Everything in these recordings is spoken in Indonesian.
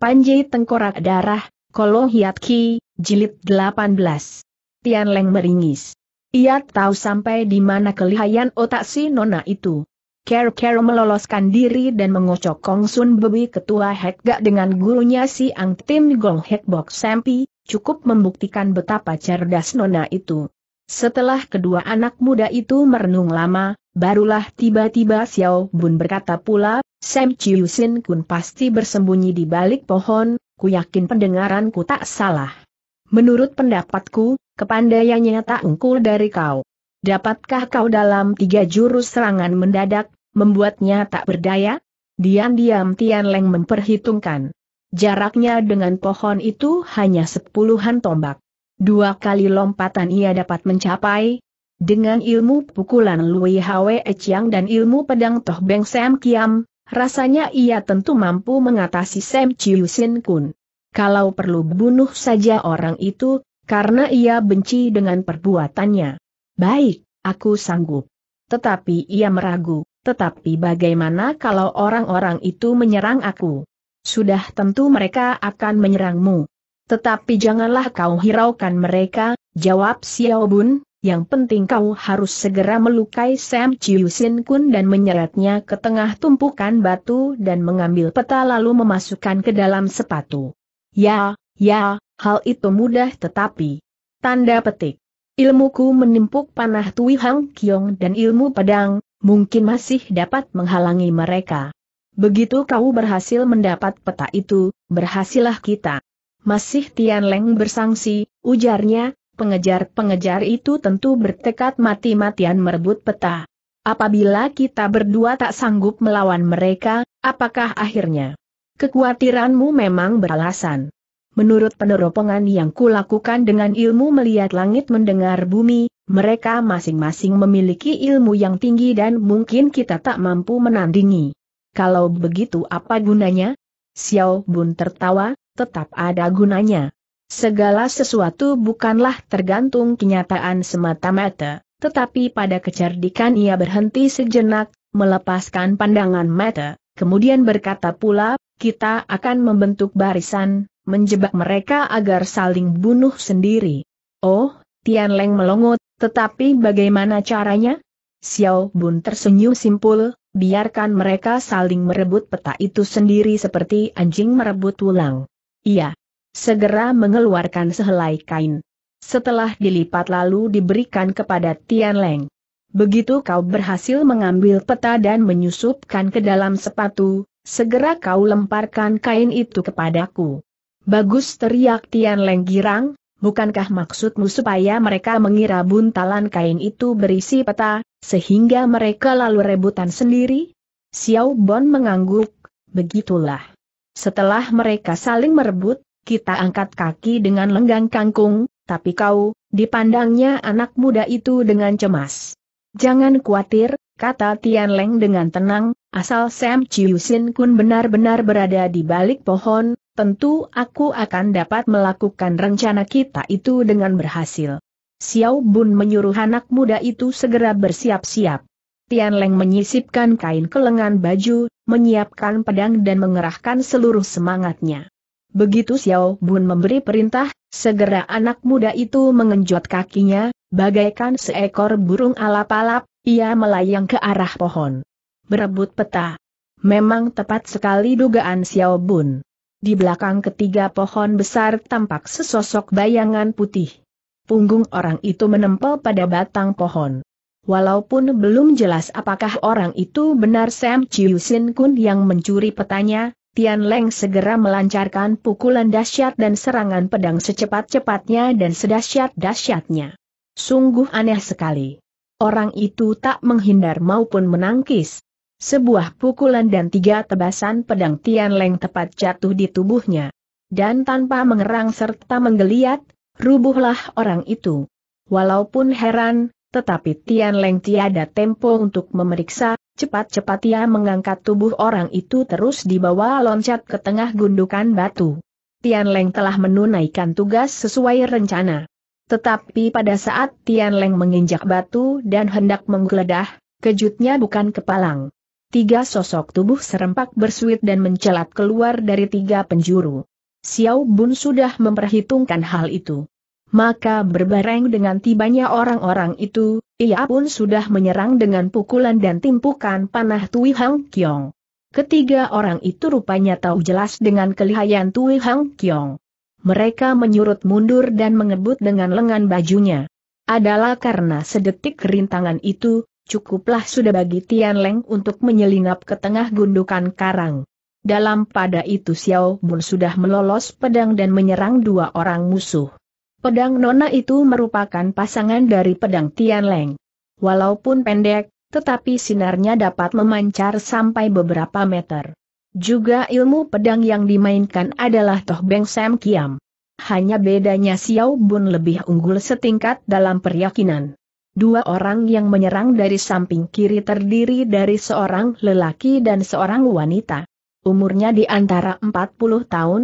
Panji Tengkorak Darah, Kolo Hiat Ki, Jilid 18. Tian Leng meringis. Ia tahu sampai di mana kelihayan otak si nona itu. Ker Ker meloloskan diri dan mengocok Kong Sun Bebi ketua Gak dengan gurunya si Ang Tim Gong Hek Bok Sempi, cukup membuktikan betapa cerdas nona itu. Setelah kedua anak muda itu merenung lama, barulah tiba-tiba Xiao Bun berkata pula, Sam Chiu Sin Kun pasti bersembunyi di balik pohon, ku yakin pendengaranku tak salah. Menurut pendapatku, kepandaiannya tak unggul dari kau. Dapatkah kau dalam tiga jurus serangan mendadak, membuatnya tak berdaya? Diam-diam Tian Leng memperhitungkan. Jaraknya dengan pohon itu hanya sepuluhan tombak. Dua kali lompatan ia dapat mencapai. Dengan ilmu pukulan Lui Hwe Chiang dan ilmu pedang Toh Beng Sam Kiam, Rasanya ia tentu mampu mengatasi Sam Chiu Sin Kun. Kalau perlu bunuh saja orang itu, karena ia benci dengan perbuatannya. Baik, aku sanggup. Tetapi ia meragu, tetapi bagaimana kalau orang-orang itu menyerang aku? Sudah tentu mereka akan menyerangmu. Tetapi janganlah kau hiraukan mereka, jawab Xiao Bun, yang penting kau harus segera melukai Sam Chiu Sin Kun dan menyeretnya ke tengah tumpukan batu dan mengambil peta lalu memasukkan ke dalam sepatu. Ya, ya, hal itu mudah tetapi... Tanda petik. Ilmuku menimpuk panah Tui Hang Kiong dan ilmu pedang, mungkin masih dapat menghalangi mereka. Begitu kau berhasil mendapat peta itu, berhasillah kita. Masih Tian Leng bersangsi, ujarnya, pengejar-pengejar itu tentu bertekad mati-matian merebut peta. Apabila kita berdua tak sanggup melawan mereka, apakah akhirnya? Kekhawatiranmu memang beralasan. Menurut peneropongan yang kulakukan dengan ilmu melihat langit mendengar bumi, mereka masing-masing memiliki ilmu yang tinggi dan mungkin kita tak mampu menandingi. Kalau begitu apa gunanya? Xiao Bun tertawa, tetap ada gunanya. Segala sesuatu bukanlah tergantung kenyataan semata-mata, tetapi pada kecerdikan ia berhenti sejenak, melepaskan pandangan mata, kemudian berkata pula, kita akan membentuk barisan, menjebak mereka agar saling bunuh sendiri. Oh, Tian Leng melongot, tetapi bagaimana caranya? Xiao Bun tersenyum simpul, biarkan mereka saling merebut peta itu sendiri seperti anjing merebut tulang. Iya, segera mengeluarkan sehelai kain. Setelah dilipat lalu diberikan kepada Tian Leng. Begitu kau berhasil mengambil peta dan menyusupkan ke dalam sepatu, segera kau lemparkan kain itu kepadaku. Bagus teriak Tian Leng girang, bukankah maksudmu supaya mereka mengira buntalan kain itu berisi peta, sehingga mereka lalu rebutan sendiri? Xiao Bon mengangguk, begitulah. Setelah mereka saling merebut, kita angkat kaki dengan lenggang kangkung, tapi kau, dipandangnya anak muda itu dengan cemas. Jangan khawatir, kata Tian Leng dengan tenang, asal Sam Chiu Sin Kun benar-benar berada di balik pohon, tentu aku akan dapat melakukan rencana kita itu dengan berhasil. Xiao Bun menyuruh anak muda itu segera bersiap-siap. Tian Leng menyisipkan kain ke lengan baju, menyiapkan pedang dan mengerahkan seluruh semangatnya. Begitu Xiao Bun memberi perintah, segera anak muda itu mengenjot kakinya, bagaikan seekor burung alap-alap, ia melayang ke arah pohon. Berebut peta. Memang tepat sekali dugaan Xiao Bun. Di belakang ketiga pohon besar tampak sesosok bayangan putih. Punggung orang itu menempel pada batang pohon. Walaupun belum jelas apakah orang itu benar Sam Chiu Sin Kun yang mencuri petanya, Tian Leng segera melancarkan pukulan dahsyat dan serangan pedang secepat-cepatnya dan sedahsyat-dahsyatnya. Sungguh aneh sekali. Orang itu tak menghindar maupun menangkis. Sebuah pukulan dan tiga tebasan pedang Tian Leng tepat jatuh di tubuhnya. Dan tanpa mengerang serta menggeliat, rubuhlah orang itu. Walaupun heran, tetapi Tian Leng tiada tempo untuk memeriksa, Cepat-cepat ia mengangkat tubuh orang itu terus dibawa loncat ke tengah gundukan batu. Tian Leng telah menunaikan tugas sesuai rencana. Tetapi pada saat Tian Leng menginjak batu dan hendak menggeledah, kejutnya bukan kepalang. Tiga sosok tubuh serempak bersuit dan mencelat keluar dari tiga penjuru. Xiao Bun sudah memperhitungkan hal itu. Maka berbareng dengan tibanya orang-orang itu, ia pun sudah menyerang dengan pukulan dan timpukan panah Tui Hang Kiong. Ketiga orang itu rupanya tahu jelas dengan kelihayan Tui Hang Kiong. Mereka menyurut mundur dan mengebut dengan lengan bajunya. Adalah karena sedetik rintangan itu, cukuplah sudah bagi Tian Leng untuk menyelinap ke tengah gundukan karang. Dalam pada itu Xiao Bun sudah melolos pedang dan menyerang dua orang musuh. Pedang Nona itu merupakan pasangan dari pedang Tian Leng. Walaupun pendek, tetapi sinarnya dapat memancar sampai beberapa meter. Juga ilmu pedang yang dimainkan adalah Toh Beng Sam Kiam. Hanya bedanya Xiao Bun lebih unggul setingkat dalam peryakinan. Dua orang yang menyerang dari samping kiri terdiri dari seorang lelaki dan seorang wanita. Umurnya di antara 40 tahun,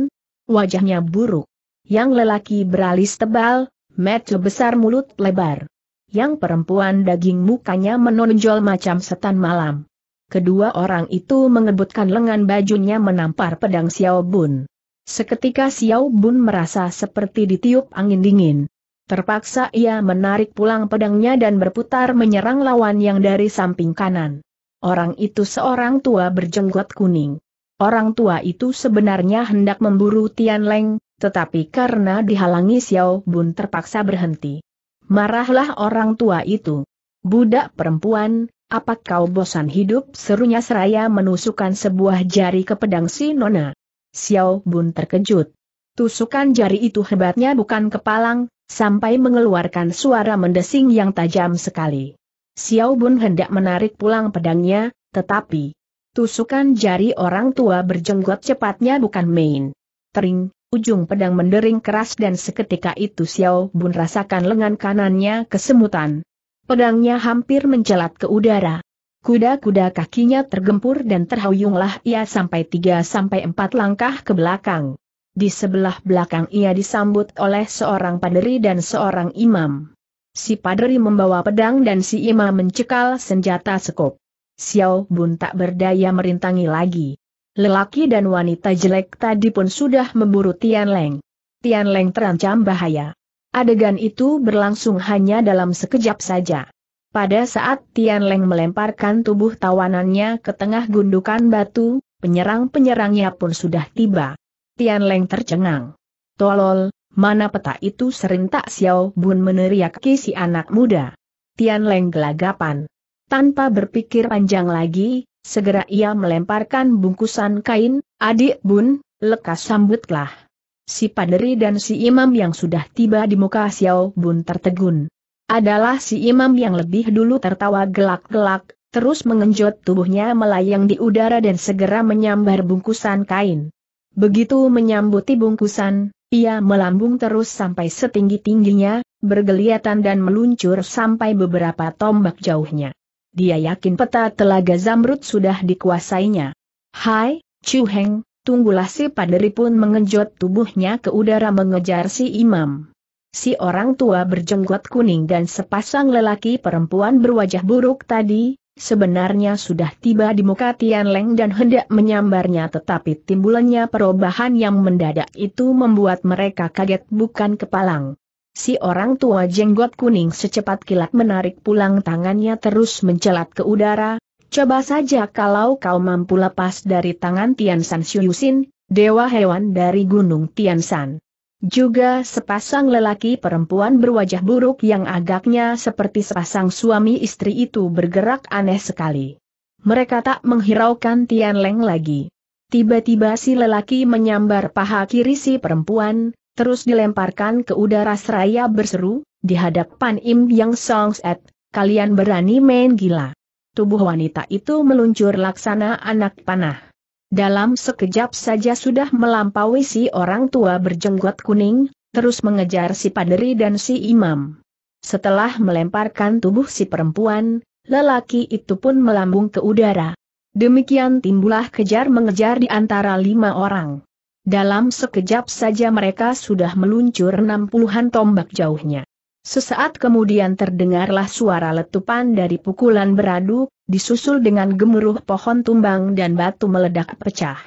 wajahnya buruk yang lelaki beralis tebal, mata besar mulut lebar. Yang perempuan daging mukanya menonjol macam setan malam. Kedua orang itu mengebutkan lengan bajunya menampar pedang Xiao Bun. Seketika Xiao Bun merasa seperti ditiup angin dingin. Terpaksa ia menarik pulang pedangnya dan berputar menyerang lawan yang dari samping kanan. Orang itu seorang tua berjenggot kuning. Orang tua itu sebenarnya hendak memburu Tian Leng, tetapi karena dihalangi Xiao Bun terpaksa berhenti. Marahlah orang tua itu. Budak perempuan, apa kau bosan hidup? Serunya seraya menusukkan sebuah jari ke pedang si Nona. Xiao Bun terkejut. Tusukan jari itu hebatnya bukan kepalang, sampai mengeluarkan suara mendesing yang tajam sekali. Xiao Bun hendak menarik pulang pedangnya, tetapi tusukan jari orang tua berjenggot cepatnya bukan main. Tering, Ujung pedang mendering keras dan seketika itu Xiao Bun rasakan lengan kanannya kesemutan. Pedangnya hampir mencelat ke udara. Kuda-kuda kakinya tergempur dan terhuyunglah ia sampai tiga sampai empat langkah ke belakang. Di sebelah belakang ia disambut oleh seorang paderi dan seorang imam. Si paderi membawa pedang dan si imam mencekal senjata sekop. Xiao Bun tak berdaya merintangi lagi. Lelaki dan wanita jelek tadi pun sudah memburu Tian Leng. Tian Leng terancam bahaya. Adegan itu berlangsung hanya dalam sekejap saja. Pada saat Tian Leng melemparkan tubuh tawanannya ke tengah gundukan batu, penyerang-penyerangnya pun sudah tiba. Tian Leng tercengang. Tolol, mana peta itu tak Xiao Bun meneriaki si anak muda. Tian Leng gelagapan. Tanpa berpikir panjang lagi, Segera ia melemparkan bungkusan kain, adik bun, lekas sambutlah. Si paderi dan si imam yang sudah tiba di muka Xiao Bun tertegun. Adalah si imam yang lebih dulu tertawa gelak-gelak, terus mengenjot tubuhnya melayang di udara dan segera menyambar bungkusan kain. Begitu menyambuti bungkusan, ia melambung terus sampai setinggi-tingginya, bergeliatan dan meluncur sampai beberapa tombak jauhnya dia yakin peta telaga Zamrud sudah dikuasainya. Hai, Chu Heng, tunggulah si paderi pun mengejot tubuhnya ke udara mengejar si imam. Si orang tua berjenggot kuning dan sepasang lelaki perempuan berwajah buruk tadi, sebenarnya sudah tiba di muka Tian Leng dan hendak menyambarnya tetapi timbulannya perubahan yang mendadak itu membuat mereka kaget bukan kepalang. Si orang tua jenggot kuning secepat kilat menarik pulang tangannya terus mencelat ke udara, coba saja kalau kau mampu lepas dari tangan Tian San Shuyusin, dewa hewan dari gunung Tian San. Juga sepasang lelaki perempuan berwajah buruk yang agaknya seperti sepasang suami istri itu bergerak aneh sekali. Mereka tak menghiraukan Tian Leng lagi. Tiba-tiba si lelaki menyambar paha kiri si perempuan, terus dilemparkan ke udara seraya berseru, di hadapan Im Yang Song Set, kalian berani main gila. Tubuh wanita itu meluncur laksana anak panah. Dalam sekejap saja sudah melampaui si orang tua berjenggot kuning, terus mengejar si paderi dan si imam. Setelah melemparkan tubuh si perempuan, lelaki itu pun melambung ke udara. Demikian timbulah kejar-mengejar di antara lima orang. Dalam sekejap saja mereka sudah meluncur enam puluhan tombak jauhnya. Sesaat kemudian terdengarlah suara letupan dari pukulan beradu, disusul dengan gemuruh pohon tumbang dan batu meledak pecah.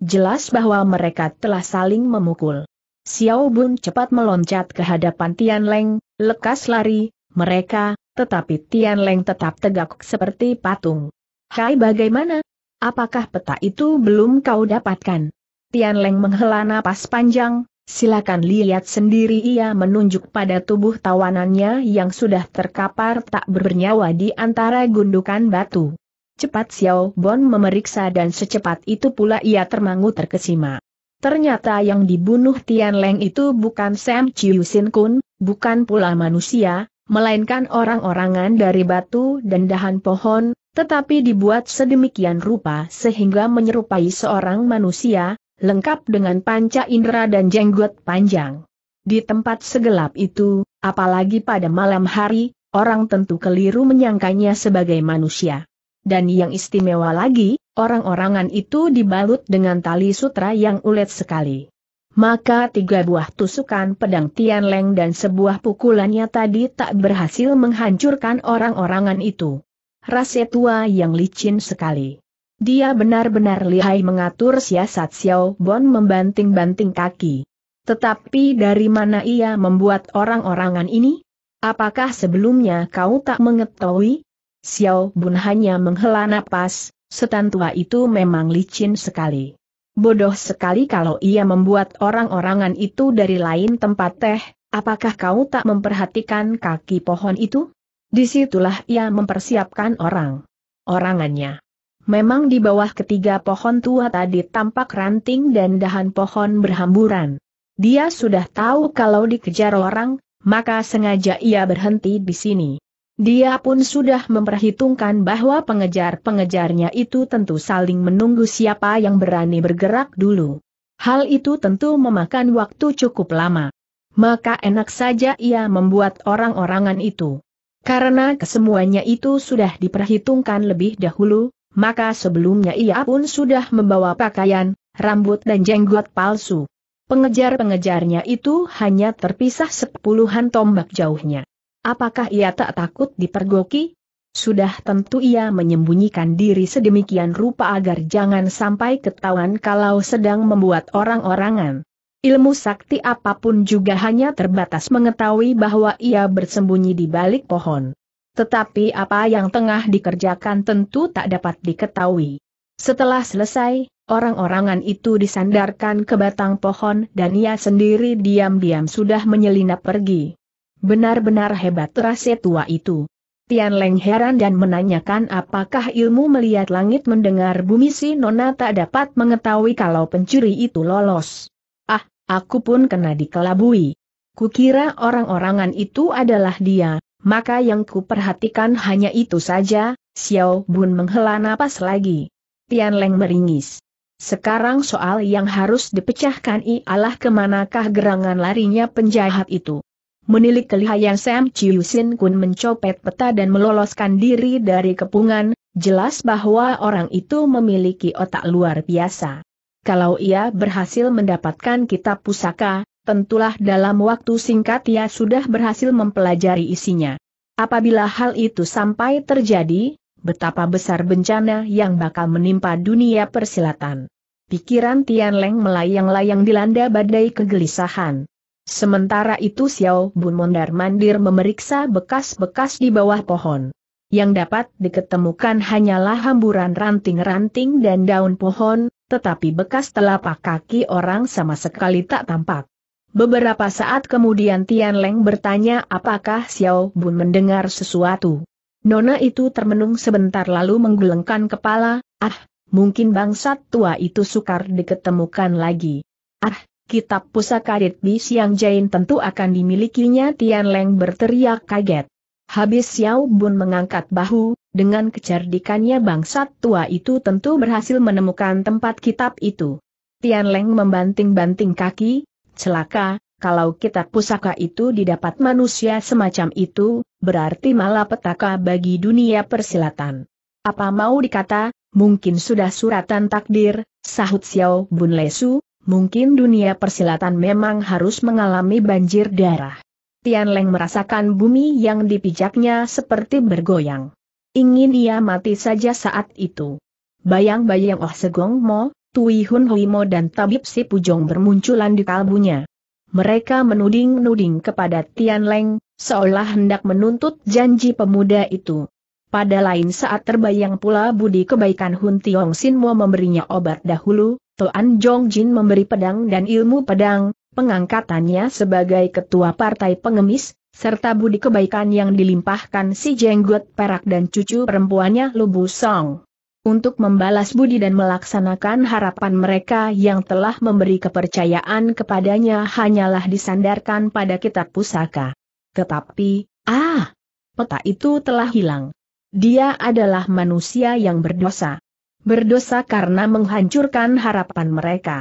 Jelas bahwa mereka telah saling memukul. Xiao Bun cepat meloncat ke hadapan Tian Leng, lekas lari, mereka, tetapi Tian Leng tetap tegak seperti patung. Hai bagaimana? Apakah peta itu belum kau dapatkan? Tian Leng menghela napas panjang, silakan lihat sendiri ia menunjuk pada tubuh tawanannya yang sudah terkapar tak bernyawa di antara gundukan batu. Cepat Xiao Bon memeriksa dan secepat itu pula ia termangu terkesima. Ternyata yang dibunuh Tian Leng itu bukan Sam Chiu Sin Kun, bukan pula manusia, melainkan orang-orangan dari batu dan dahan pohon, tetapi dibuat sedemikian rupa sehingga menyerupai seorang manusia, lengkap dengan panca indera dan jenggot panjang. Di tempat segelap itu, apalagi pada malam hari, orang tentu keliru menyangkanya sebagai manusia. Dan yang istimewa lagi, orang-orangan itu dibalut dengan tali sutra yang ulet sekali. Maka tiga buah tusukan pedang Tian Leng dan sebuah pukulannya tadi tak berhasil menghancurkan orang-orangan itu. Rasetua yang licin sekali. Dia benar-benar lihai mengatur siasat Xiao Bon membanting-banting kaki. Tetapi dari mana ia membuat orang-orangan ini? Apakah sebelumnya kau tak mengetahui? Xiao Bun hanya menghela napas, setan tua itu memang licin sekali. Bodoh sekali kalau ia membuat orang-orangan itu dari lain tempat teh, apakah kau tak memperhatikan kaki pohon itu? Disitulah ia mempersiapkan orang. Orangannya. Memang di bawah ketiga pohon tua tadi tampak ranting dan dahan pohon berhamburan. Dia sudah tahu kalau dikejar orang, maka sengaja ia berhenti di sini. Dia pun sudah memperhitungkan bahwa pengejar-pengejarnya itu tentu saling menunggu siapa yang berani bergerak dulu. Hal itu tentu memakan waktu cukup lama. Maka enak saja ia membuat orang-orangan itu. Karena kesemuanya itu sudah diperhitungkan lebih dahulu, maka sebelumnya ia pun sudah membawa pakaian, rambut dan jenggot palsu. Pengejar-pengejarnya itu hanya terpisah sepuluhan tombak jauhnya. Apakah ia tak takut dipergoki? Sudah tentu ia menyembunyikan diri sedemikian rupa agar jangan sampai ketahuan kalau sedang membuat orang-orangan. Ilmu sakti apapun juga hanya terbatas mengetahui bahwa ia bersembunyi di balik pohon. Tetapi apa yang tengah dikerjakan tentu tak dapat diketahui. Setelah selesai, orang-orangan itu disandarkan ke batang pohon dan ia sendiri diam-diam sudah menyelinap pergi. Benar-benar hebat rasa tua itu. Tian Leng heran dan menanyakan apakah ilmu melihat langit mendengar bumi si Nona tak dapat mengetahui kalau pencuri itu lolos. Ah, aku pun kena dikelabui. Kukira orang-orangan itu adalah dia, maka yang kuperhatikan hanya itu saja, Xiao Bun menghela napas lagi. Tian Leng meringis. Sekarang soal yang harus dipecahkan ialah kemanakah gerangan larinya penjahat itu. Menilik kelihayan Sam Chiu Sin Kun mencopet peta dan meloloskan diri dari kepungan, jelas bahwa orang itu memiliki otak luar biasa. Kalau ia berhasil mendapatkan kitab pusaka, tentulah dalam waktu singkat ia sudah berhasil mempelajari isinya. Apabila hal itu sampai terjadi, betapa besar bencana yang bakal menimpa dunia persilatan. Pikiran Tian Leng melayang-layang dilanda badai kegelisahan. Sementara itu Xiao Bun mondar mandir memeriksa bekas-bekas di bawah pohon. Yang dapat diketemukan hanyalah hamburan ranting-ranting dan daun pohon, tetapi bekas telapak kaki orang sama sekali tak tampak. Beberapa saat kemudian Tian Leng bertanya apakah Xiao Bun mendengar sesuatu. Nona itu termenung sebentar lalu menggelengkan kepala, ah, mungkin bangsat tua itu sukar diketemukan lagi. Ah, kitab pusaka Ritbi Siang Jain tentu akan dimilikinya Tian Leng berteriak kaget. Habis Xiao Bun mengangkat bahu, dengan kecerdikannya bangsat tua itu tentu berhasil menemukan tempat kitab itu. Tian Leng membanting-banting kaki, Celaka, kalau kitab pusaka itu didapat manusia semacam itu, berarti malapetaka bagi dunia persilatan. Apa mau dikata, mungkin sudah suratan takdir, sahut Xiao Bun Lesu, mungkin dunia persilatan memang harus mengalami banjir darah. Tian Leng merasakan bumi yang dipijaknya seperti bergoyang. Ingin ia mati saja saat itu. Bayang-bayang Oh Segong Mo, Tui Hun Huimo dan Tabib Si Pujong bermunculan di kalbunya. Mereka menuding-nuding kepada Tian Leng, seolah hendak menuntut janji pemuda itu. Pada lain saat terbayang pula budi kebaikan Hun Tiong Sin Mo memberinya obat dahulu, Toan Jong Jin memberi pedang dan ilmu pedang, pengangkatannya sebagai ketua partai pengemis, serta budi kebaikan yang dilimpahkan si jenggot perak dan cucu perempuannya Lubu Song untuk membalas budi dan melaksanakan harapan mereka yang telah memberi kepercayaan kepadanya hanyalah disandarkan pada kitab pusaka. Tetapi, ah, peta itu telah hilang. Dia adalah manusia yang berdosa. Berdosa karena menghancurkan harapan mereka.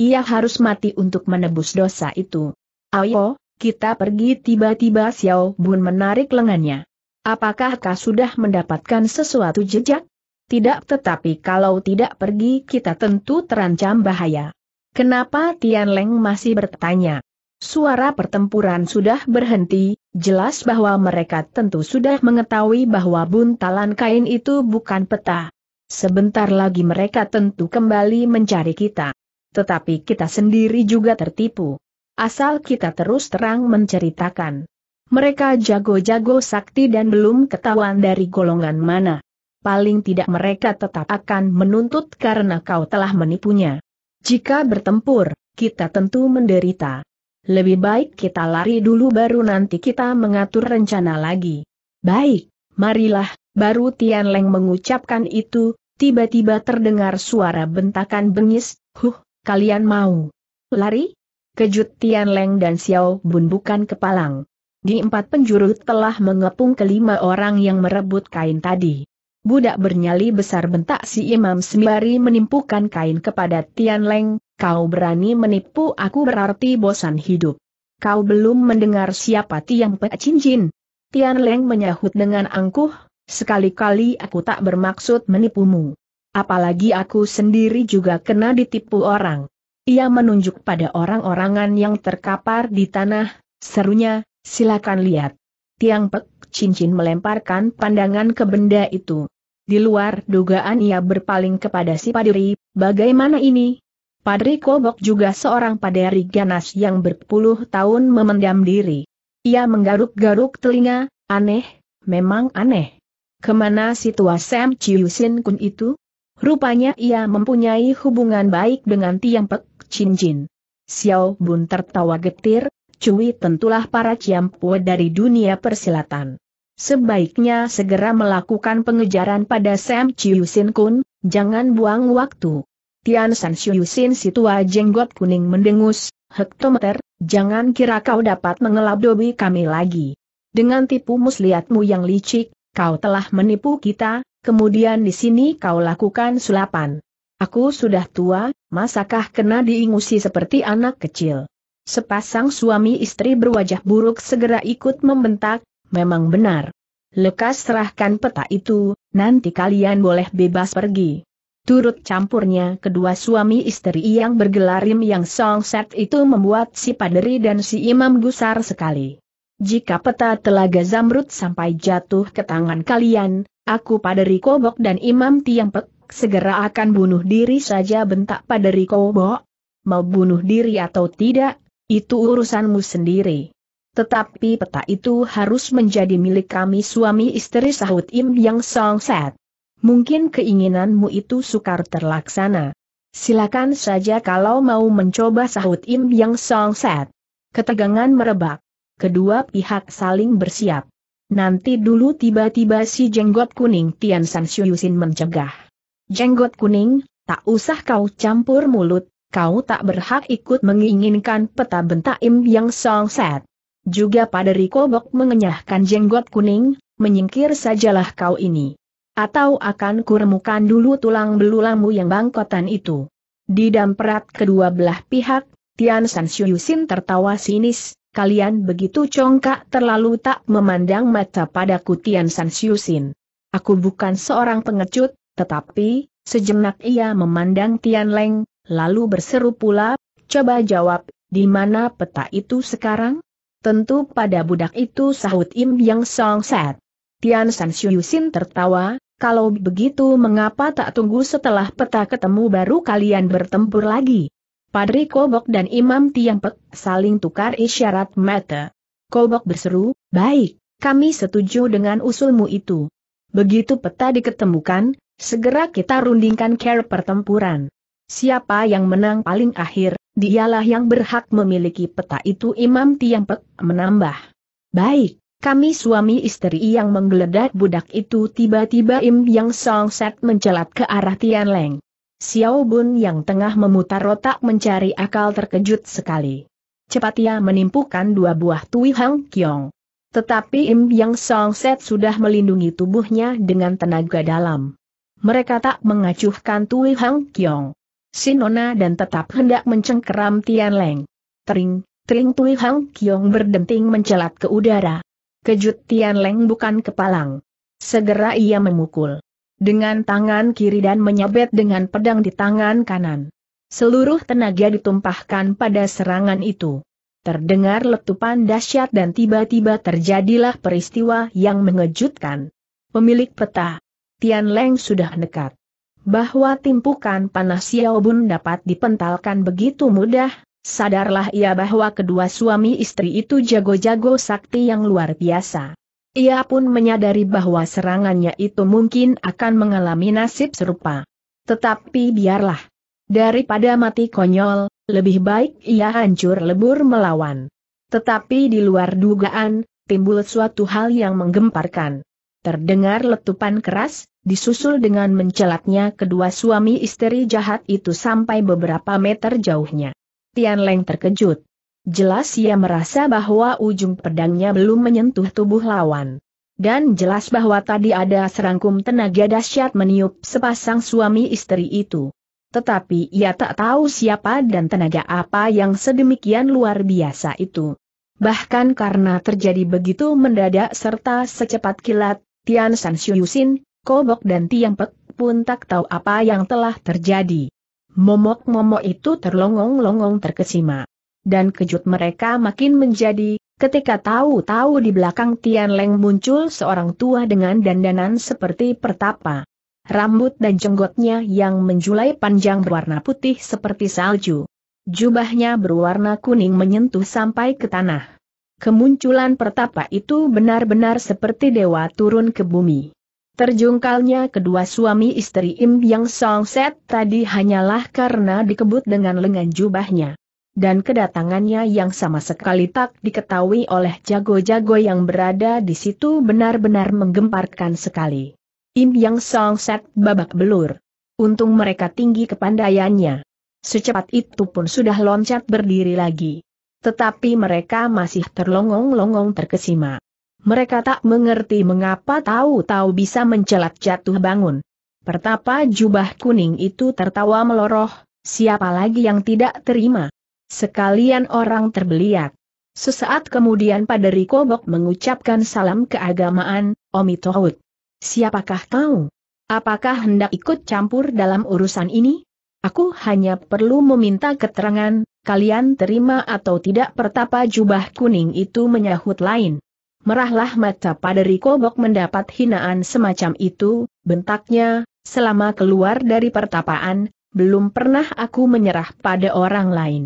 Ia harus mati untuk menebus dosa itu. Ayo, kita pergi tiba-tiba Xiao Bun menarik lengannya. Apakah kau sudah mendapatkan sesuatu jejak? Tidak tetapi kalau tidak pergi kita tentu terancam bahaya. Kenapa Tian Leng masih bertanya? Suara pertempuran sudah berhenti, jelas bahwa mereka tentu sudah mengetahui bahwa buntalan kain itu bukan peta. Sebentar lagi mereka tentu kembali mencari kita. Tetapi kita sendiri juga tertipu. Asal kita terus terang menceritakan. Mereka jago-jago sakti dan belum ketahuan dari golongan mana paling tidak mereka tetap akan menuntut karena kau telah menipunya. Jika bertempur, kita tentu menderita. Lebih baik kita lari dulu baru nanti kita mengatur rencana lagi. Baik, marilah, baru Tian Leng mengucapkan itu, tiba-tiba terdengar suara bentakan bengis, huh, kalian mau lari? Kejut Tian Leng dan Xiao Bun bukan kepalang. Di empat penjuru telah mengepung kelima orang yang merebut kain tadi. Budak bernyali besar bentak si Imam sembari menimpukan kain kepada Tian Leng, kau berani menipu aku berarti bosan hidup. Kau belum mendengar siapa Tiang Pek Cincin. Tian Leng menyahut dengan angkuh, sekali-kali aku tak bermaksud menipumu. Apalagi aku sendiri juga kena ditipu orang. Ia menunjuk pada orang-orangan yang terkapar di tanah, serunya, silakan lihat. Tiang Pek Cincin melemparkan pandangan ke benda itu. Di luar dugaan ia berpaling kepada si padri. bagaimana ini? Padri Kobok juga seorang paderi ganas yang berpuluh tahun memendam diri. Ia menggaruk-garuk telinga, aneh, memang aneh. Kemana situasi ciusin Sam Chiusin Kun itu? Rupanya ia mempunyai hubungan baik dengan Tiang Pek Cincin. Xiao Bun tertawa getir, Cui tentulah para ciampu dari dunia persilatan. Sebaiknya segera melakukan pengejaran pada Sam Chiu Sin Kun, jangan buang waktu. Tian San Chiu Chiusin situa jenggot kuning mendengus, hektometer, jangan kira kau dapat mengelabui kami lagi. Dengan tipu muslihatmu yang licik, kau telah menipu kita, kemudian di sini kau lakukan sulapan. Aku sudah tua, masakah kena diingusi seperti anak kecil? Sepasang suami istri berwajah buruk segera ikut membentak, memang benar. Lekas serahkan peta itu, nanti kalian boleh bebas pergi. Turut campurnya kedua suami istri yang bergelarim Yang Song Set itu membuat si paderi dan si imam gusar sekali. Jika peta telaga Zamrud sampai jatuh ke tangan kalian, aku paderi kobok dan imam Tiang Pek, segera akan bunuh diri saja bentak paderi kobok. Mau bunuh diri atau tidak, itu urusanmu sendiri. Tetapi peta itu harus menjadi milik kami suami istri sahut Im Yang Song Set. Mungkin keinginanmu itu sukar terlaksana. Silakan saja kalau mau mencoba sahut Im Yang Song Set. Ketegangan merebak. Kedua pihak saling bersiap. Nanti dulu tiba-tiba si jenggot kuning Tian San sin mencegah. Jenggot kuning, tak usah kau campur mulut, kau tak berhak ikut menginginkan peta bentak Im Yang Song Set. Juga Riko Kobok mengenyahkan jenggot kuning, menyingkir sajalah kau ini. Atau akan kuremukan dulu tulang belulangmu yang bangkotan itu. Di damperat kedua belah pihak, Tian San Shuyusin tertawa sinis, kalian begitu congkak terlalu tak memandang mata padaku Tian San Shuyusin. Aku bukan seorang pengecut, tetapi, sejenak ia memandang Tian Leng, lalu berseru pula, coba jawab, di mana peta itu sekarang? Tentu pada budak itu sahut Im Yang Song Set. Tian San Shuyusin tertawa, kalau begitu mengapa tak tunggu setelah peta ketemu baru kalian bertempur lagi? Padri Kobok dan Imam Tiang Pek saling tukar isyarat mata. Kobok berseru, baik, kami setuju dengan usulmu itu. Begitu peta diketemukan, segera kita rundingkan care pertempuran. Siapa yang menang paling akhir, Dialah yang berhak memiliki peta itu Imam Tiang Pek menambah. Baik, kami suami istri yang menggeledah budak itu tiba-tiba Im Yang Song Set mencelat ke arah Tian Leng. Xiao Bun yang tengah memutar otak mencari akal terkejut sekali. Cepat ia menimpukan dua buah Tui Hang Kiong. Tetapi Im Yang Song Set sudah melindungi tubuhnya dengan tenaga dalam. Mereka tak mengacuhkan Tui Hang Kiong. Sinona dan tetap hendak mencengkeram Tian Leng. Tering, tering Tui Hang Kiong berdenting mencelat ke udara. Kejut Tian Leng bukan kepalang. Segera ia memukul. Dengan tangan kiri dan menyabet dengan pedang di tangan kanan. Seluruh tenaga ditumpahkan pada serangan itu. Terdengar letupan dahsyat dan tiba-tiba terjadilah peristiwa yang mengejutkan. Pemilik peta. Tian Leng sudah nekat bahwa timpukan panas Xiaobun dapat dipentalkan begitu mudah, sadarlah ia bahwa kedua suami istri itu jago-jago sakti yang luar biasa. Ia pun menyadari bahwa serangannya itu mungkin akan mengalami nasib serupa. Tetapi biarlah. Daripada mati konyol, lebih baik ia hancur lebur melawan. Tetapi di luar dugaan, timbul suatu hal yang menggemparkan. Terdengar letupan keras, disusul dengan mencelatnya kedua suami istri jahat itu sampai beberapa meter jauhnya. Tian Leng terkejut. Jelas ia merasa bahwa ujung pedangnya belum menyentuh tubuh lawan. Dan jelas bahwa tadi ada serangkum tenaga dahsyat meniup sepasang suami istri itu. Tetapi ia tak tahu siapa dan tenaga apa yang sedemikian luar biasa itu. Bahkan karena terjadi begitu mendadak serta secepat kilat, Tian San Yusin, Kobok dan Tiang Pek pun tak tahu apa yang telah terjadi. Momok-momok itu terlongong-longong terkesima. Dan kejut mereka makin menjadi, ketika tahu-tahu di belakang Tian Leng muncul seorang tua dengan dandanan seperti pertapa. Rambut dan jenggotnya yang menjulai panjang berwarna putih seperti salju. Jubahnya berwarna kuning menyentuh sampai ke tanah. Kemunculan pertapa itu benar-benar seperti dewa turun ke bumi. Terjungkalnya kedua suami istri Im Yang Songset tadi hanyalah karena dikebut dengan lengan jubahnya. Dan kedatangannya yang sama sekali tak diketahui oleh jago-jago yang berada di situ benar-benar menggemparkan sekali. Im Yang Songset babak belur. Untung mereka tinggi kepandaiannya. Secepat itu pun sudah loncat berdiri lagi. Tetapi mereka masih terlongong-longong terkesima mereka tak mengerti mengapa tahu-tahu bisa mencelat jatuh bangun. Pertapa jubah kuning itu tertawa meloroh, siapa lagi yang tidak terima? Sekalian orang terbeliak. Sesaat kemudian Paderi Kobok mengucapkan salam keagamaan, Omitohut. Siapakah kau? Apakah hendak ikut campur dalam urusan ini? Aku hanya perlu meminta keterangan, kalian terima atau tidak pertapa jubah kuning itu menyahut lain. Merahlah mata pada riko bok mendapat hinaan semacam itu, bentaknya, selama keluar dari pertapaan, belum pernah aku menyerah pada orang lain.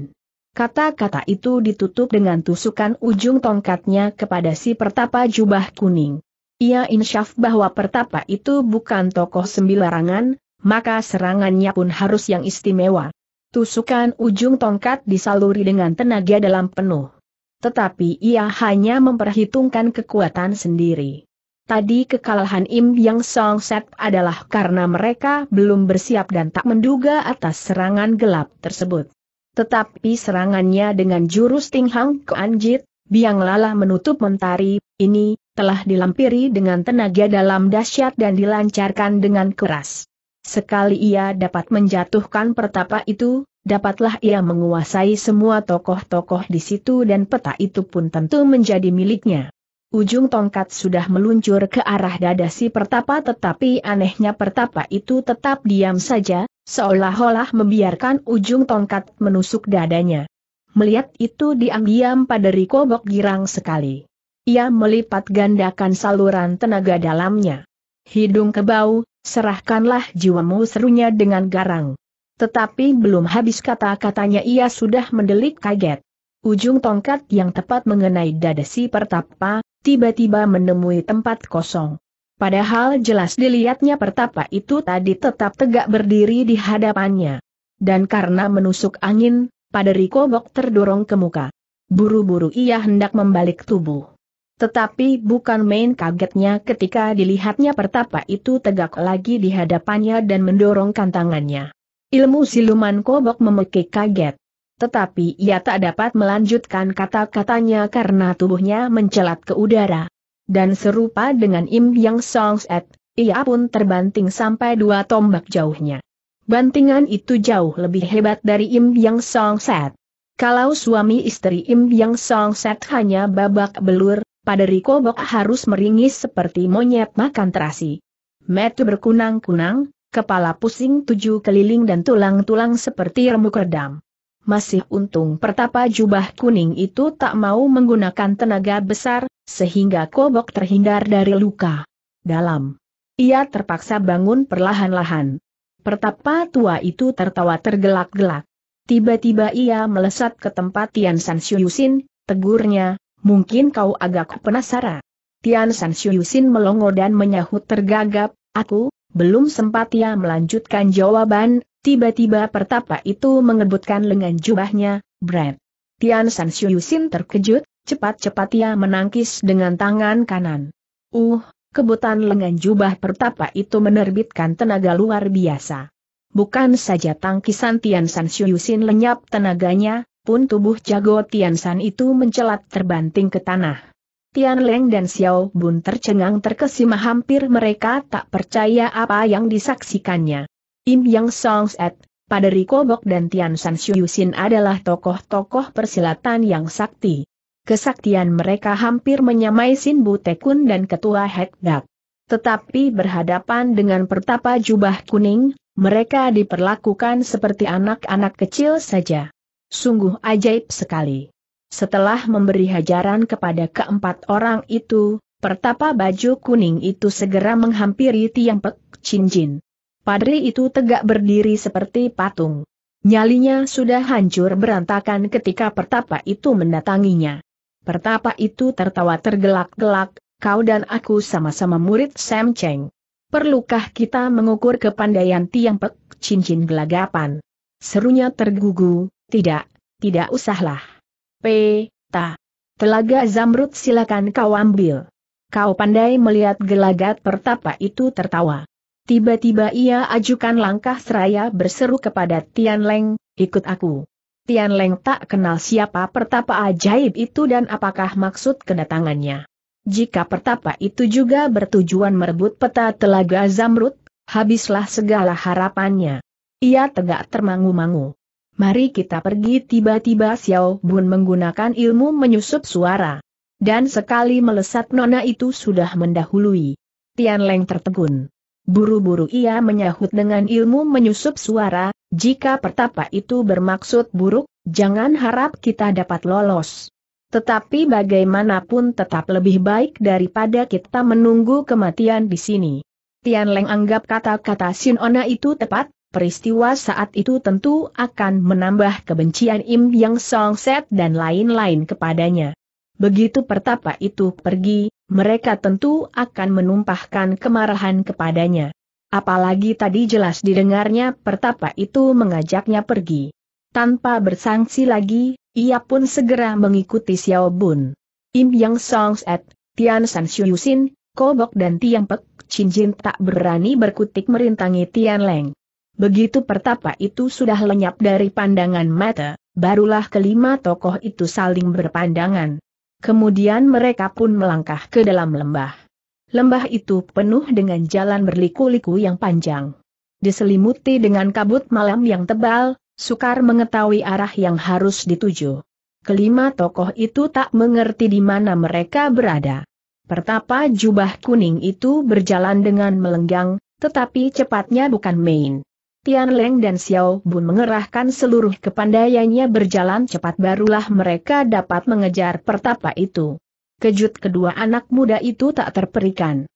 Kata-kata itu ditutup dengan tusukan ujung tongkatnya kepada si pertapa jubah kuning. Ia insyaf bahwa pertapa itu bukan tokoh sembilarangan, maka serangannya pun harus yang istimewa. Tusukan ujung tongkat disaluri dengan tenaga dalam penuh tetapi ia hanya memperhitungkan kekuatan sendiri. Tadi kekalahan Im Yang Song Set adalah karena mereka belum bersiap dan tak menduga atas serangan gelap tersebut. Tetapi serangannya dengan jurus Ting Hang Anjit, Biang Lala menutup mentari, ini, telah dilampiri dengan tenaga dalam dahsyat dan dilancarkan dengan keras. Sekali ia dapat menjatuhkan pertapa itu, dapatlah ia menguasai semua tokoh-tokoh di situ dan peta itu pun tentu menjadi miliknya. Ujung tongkat sudah meluncur ke arah dada si pertapa tetapi anehnya pertapa itu tetap diam saja, seolah-olah membiarkan ujung tongkat menusuk dadanya. Melihat itu diam-diam pada Riko Bok girang sekali. Ia melipat gandakan saluran tenaga dalamnya. Hidung kebau, Serahkanlah jiwamu serunya dengan garang. Tetapi belum habis kata-katanya ia sudah mendelik kaget. Ujung tongkat yang tepat mengenai dada si pertapa, tiba-tiba menemui tempat kosong. Padahal jelas dilihatnya pertapa itu tadi tetap tegak berdiri di hadapannya. Dan karena menusuk angin, pada Riko Bok terdorong ke muka. Buru-buru ia hendak membalik tubuh. Tetapi bukan main kagetnya ketika dilihatnya pertapa itu tegak lagi di hadapannya dan mendorongkan tangannya. Ilmu siluman kobok memekik kaget. Tetapi ia tak dapat melanjutkan kata-katanya karena tubuhnya mencelat ke udara. Dan serupa dengan Im Yang Song Set, ia pun terbanting sampai dua tombak jauhnya. Bantingan itu jauh lebih hebat dari Im Yang Song Set. Kalau suami istri Im Yang Song Set hanya babak belur, pada Riko Bok harus meringis seperti monyet makan terasi. Metu berkunang-kunang, kepala pusing tujuh keliling dan tulang-tulang seperti remuk redam. Masih untung pertapa jubah kuning itu tak mau menggunakan tenaga besar, sehingga kobok terhindar dari luka. Dalam. Ia terpaksa bangun perlahan-lahan. Pertapa tua itu tertawa tergelak-gelak. Tiba-tiba ia melesat ke tempat Tian San Syuyusin, tegurnya, mungkin kau agak penasaran. Tian San Xiuyusin melongo dan menyahut tergagap, aku, belum sempat ia ya melanjutkan jawaban, tiba-tiba pertapa itu mengebutkan lengan jubahnya, Brad. Tian San Xiuyusin terkejut, cepat-cepat ia menangkis dengan tangan kanan. Uh, kebutan lengan jubah pertapa itu menerbitkan tenaga luar biasa. Bukan saja tangkisan Tian San Xiuyusin lenyap tenaganya, pun tubuh jago Tian San itu mencelat terbanting ke tanah. Tian Leng dan Xiao Bun tercengang terkesima hampir mereka tak percaya apa yang disaksikannya. Im Yang Song Set, Paderi Kobok dan Tian San Xin adalah tokoh-tokoh persilatan yang sakti. Kesaktian mereka hampir menyamai Sin Tekun dan Ketua Hekdak. Tetapi berhadapan dengan pertapa jubah kuning, mereka diperlakukan seperti anak-anak kecil saja. Sungguh ajaib sekali. Setelah memberi hajaran kepada keempat orang itu, pertapa baju kuning itu segera menghampiri tiang Pek Cincin. Padri itu tegak berdiri seperti patung. Nyalinya sudah hancur berantakan ketika pertapa itu mendatanginya. Pertapa itu tertawa tergelak-gelak, kau dan aku sama-sama murid Sam Cheng. Perlukah kita mengukur kepandaian tiang pek cincin gelagapan? Serunya tergugu, tidak, tidak usahlah. P. Ta. Telaga Zamrud silakan kau ambil. Kau pandai melihat gelagat pertapa itu tertawa. Tiba-tiba ia ajukan langkah seraya berseru kepada Tian Leng, ikut aku. Tian Leng tak kenal siapa pertapa ajaib itu dan apakah maksud kedatangannya. Jika pertapa itu juga bertujuan merebut peta telaga Zamrud, habislah segala harapannya. Ia tegak termangu-mangu mari kita pergi tiba-tiba Xiao Bun menggunakan ilmu menyusup suara. Dan sekali melesat nona itu sudah mendahului. Tian Leng tertegun. Buru-buru ia menyahut dengan ilmu menyusup suara, jika pertapa itu bermaksud buruk, jangan harap kita dapat lolos. Tetapi bagaimanapun tetap lebih baik daripada kita menunggu kematian di sini. Tian Leng anggap kata-kata Ona itu tepat, peristiwa saat itu tentu akan menambah kebencian Im Yang Song Set dan lain-lain kepadanya. Begitu pertapa itu pergi, mereka tentu akan menumpahkan kemarahan kepadanya. Apalagi tadi jelas didengarnya pertapa itu mengajaknya pergi. Tanpa bersangsi lagi, ia pun segera mengikuti Xiao Bun. Im Yang Song Set, Tian San Shuyusin, Kobok dan Tiang Pek Chin Jin tak berani berkutik merintangi Tian Leng. Begitu pertapa itu sudah lenyap dari pandangan mata, barulah kelima tokoh itu saling berpandangan. Kemudian mereka pun melangkah ke dalam lembah. Lembah itu penuh dengan jalan berliku-liku yang panjang. Diselimuti dengan kabut malam yang tebal, sukar mengetahui arah yang harus dituju. Kelima tokoh itu tak mengerti di mana mereka berada. Pertapa jubah kuning itu berjalan dengan melenggang, tetapi cepatnya bukan main. Tian Leng dan Xiao Bun mengerahkan seluruh kepandaiannya berjalan cepat barulah mereka dapat mengejar pertapa itu. Kejut kedua anak muda itu tak terperikan.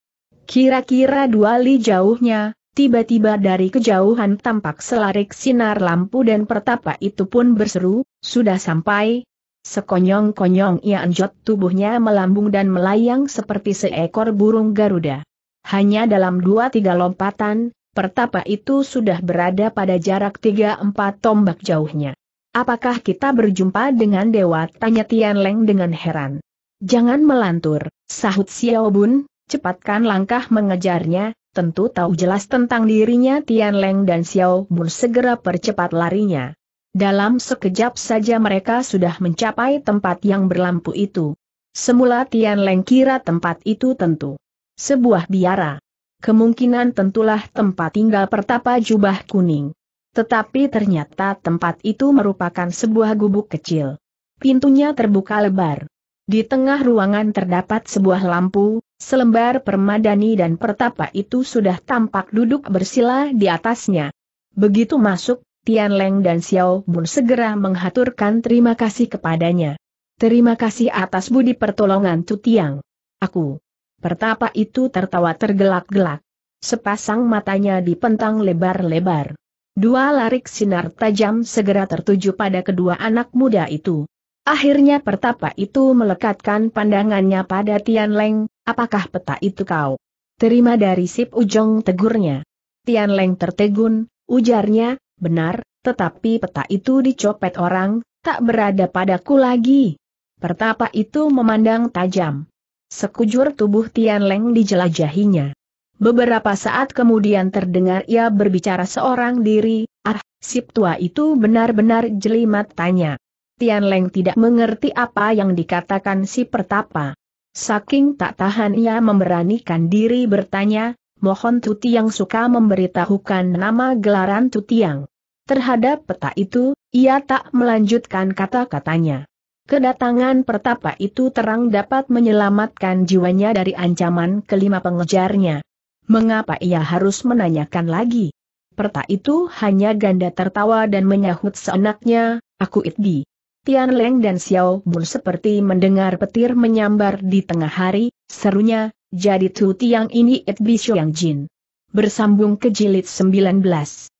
Kira-kira dua li jauhnya, tiba-tiba dari kejauhan tampak selarik sinar lampu dan pertapa itu pun berseru, sudah sampai. Sekonyong-konyong ia anjot tubuhnya melambung dan melayang seperti seekor burung Garuda. Hanya dalam dua tiga lompatan, pertapa itu sudah berada pada jarak 3-4 tombak jauhnya. Apakah kita berjumpa dengan dewa? Tanya Tian Leng dengan heran. Jangan melantur, sahut Xiao Bun, cepatkan langkah mengejarnya, tentu tahu jelas tentang dirinya Tian Leng dan Xiao Bun segera percepat larinya. Dalam sekejap saja mereka sudah mencapai tempat yang berlampu itu. Semula Tian Leng kira tempat itu tentu sebuah biara kemungkinan tentulah tempat tinggal pertapa jubah kuning. Tetapi ternyata tempat itu merupakan sebuah gubuk kecil. Pintunya terbuka lebar. Di tengah ruangan terdapat sebuah lampu, selembar permadani dan pertapa itu sudah tampak duduk bersila di atasnya. Begitu masuk, Tian Leng dan Xiao Bun segera menghaturkan terima kasih kepadanya. Terima kasih atas budi pertolongan Tiang. Aku Pertapa itu tertawa tergelak-gelak. Sepasang matanya dipentang lebar-lebar. Dua larik sinar tajam segera tertuju pada kedua anak muda itu. Akhirnya pertapa itu melekatkan pandangannya pada Tian Leng, apakah peta itu kau? Terima dari Sip Ujong tegurnya. Tian Leng tertegun, ujarnya, benar, tetapi peta itu dicopet orang, tak berada padaku lagi. Pertapa itu memandang tajam. Sekujur tubuh Tian Leng dijelajahinya. Beberapa saat kemudian terdengar ia berbicara seorang diri, ah, sip tua itu benar-benar jelimat tanya. Tian Leng tidak mengerti apa yang dikatakan si pertapa. Saking tak tahan ia memberanikan diri bertanya, mohon Tuti yang suka memberitahukan nama gelaran Tuti yang. Terhadap peta itu, ia tak melanjutkan kata-katanya. Kedatangan pertapa itu terang dapat menyelamatkan jiwanya dari ancaman kelima pengejarnya. Mengapa ia harus menanyakan lagi? Perta itu hanya ganda tertawa dan menyahut seenaknya, aku itdi. Tian Leng dan Xiao Bun seperti mendengar petir menyambar di tengah hari, serunya, jadi tu tiang ini itbi Xiang Jin. Bersambung ke jilid 19.